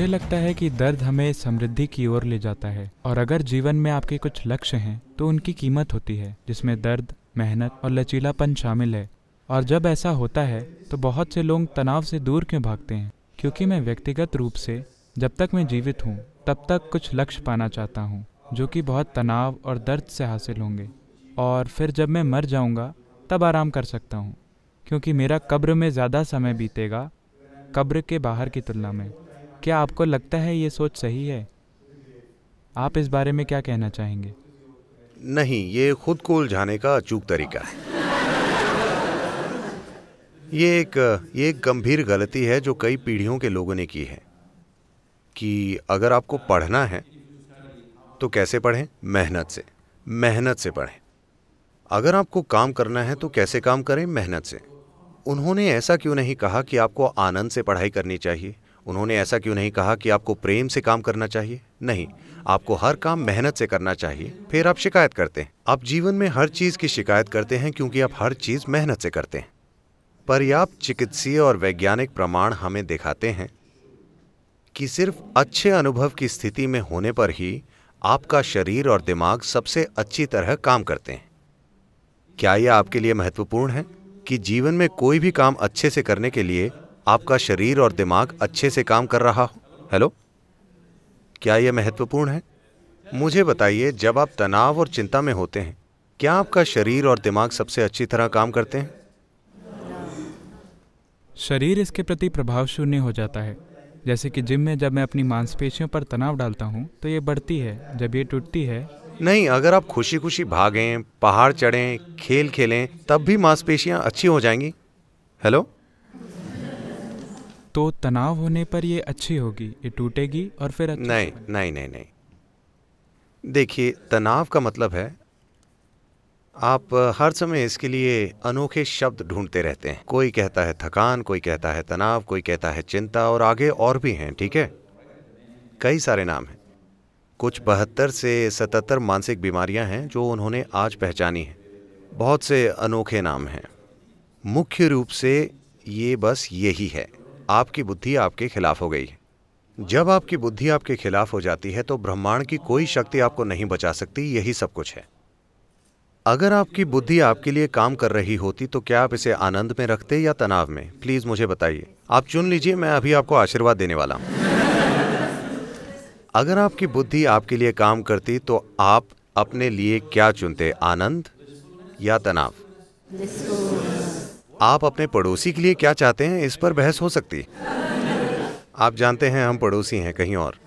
मुझे लगता है कि दर्द हमें समृद्धि की ओर ले जाता है और अगर जीवन में आपके कुछ लक्ष्य हैं तो उनकी कीमत होती है जिसमें दर्द मेहनत और लचीलापन शामिल है और जब ऐसा होता है तो बहुत से लोग तनाव से दूर क्यों भागते हैं क्योंकि मैं व्यक्तिगत रूप से जब तक मैं जीवित हूँ तब तक कुछ लक्ष्य पाना चाहता हूँ जो कि बहुत तनाव और दर्द से हासिल होंगे और फिर जब मैं मर जाऊँगा तब आराम कर सकता हूँ क्योंकि मेरा कब्र में ज़्यादा समय बीतेगा कब्र के बाहर की तुलना में क्या आपको लगता है ये सोच सही है आप इस बारे में क्या कहना चाहेंगे नहीं ये खुद को उलझाने का अचूक तरीका है ये एक ये एक गंभीर गलती है जो कई पीढ़ियों के लोगों ने की है कि अगर आपको पढ़ना है तो कैसे पढ़ें मेहनत से मेहनत से पढ़ें अगर आपको काम करना है तो कैसे काम करें मेहनत से उन्होंने ऐसा क्यों नहीं कहा कि आपको आनंद से पढ़ाई करनी चाहिए उन्होंने ऐसा क्यों नहीं कहा कि आपको प्रेम से काम करना चाहिए नहीं आपको हर काम मेहनत से करना चाहिए फिर आप शिकायत करते हैं आप जीवन में हर चीज की शिकायत करते हैं क्योंकि आप हर चीज मेहनत से करते हैं पर्याप्त चिकित्सीय और वैज्ञानिक प्रमाण हमें दिखाते हैं कि सिर्फ अच्छे अनुभव की स्थिति में होने पर ही आपका शरीर और दिमाग सबसे अच्छी तरह काम करते हैं क्या यह आपके लिए महत्वपूर्ण है कि जीवन में कोई भी काम अच्छे से करने के लिए आपका शरीर और दिमाग अच्छे से काम कर रहा हो हेलो क्या यह महत्वपूर्ण है मुझे बताइए जब आप तनाव और चिंता में होते हैं क्या आपका शरीर और दिमाग सबसे अच्छी तरह काम करते हैं शरीर इसके प्रति प्रभाव शून्य हो जाता है जैसे कि जिम में जब मैं अपनी मांसपेशियों पर तनाव डालता हूँ तो ये बढ़ती है जब ये टूटती है नहीं अगर आप खुशी खुशी भागें पहाड़ चढ़ें खेल खेलें तब भी मांसपेशियाँ अच्छी हो जाएंगी हेलो तो तनाव होने पर ये अच्छी होगी ये टूटेगी और फिर अच्छी नहीं नहीं नहीं नहीं देखिए तनाव का मतलब है आप हर समय इसके लिए अनोखे शब्द ढूंढते रहते हैं कोई कहता है थकान कोई कहता है तनाव कोई कहता है चिंता और आगे और भी हैं ठीक है कई सारे नाम हैं कुछ बहत्तर से सतहत्तर मानसिक बीमारियां हैं जो उन्होंने आज पहचानी हैं बहुत से अनोखे नाम हैं मुख्य रूप से ये बस यही है आपकी बुद्धि आपके खिलाफ हो गई जब आपकी बुद्धि आपके खिलाफ हो जाती है तो ब्रह्मांड की कोई शक्ति आपको नहीं बचा सकती यही सब कुछ है अगर आपकी बुद्धि आपके लिए काम कर रही होती तो क्या आप इसे आनंद में रखते या तनाव में प्लीज मुझे बताइए आप चुन लीजिए मैं अभी आपको आशीर्वाद देने वाला हूं अगर आपकी बुद्धि आपके लिए काम करती तो आप अपने लिए क्या चुनते आनंद या तनाव आप अपने पड़ोसी के लिए क्या चाहते हैं इस पर बहस हो सकती आप जानते हैं हम पड़ोसी हैं कहीं और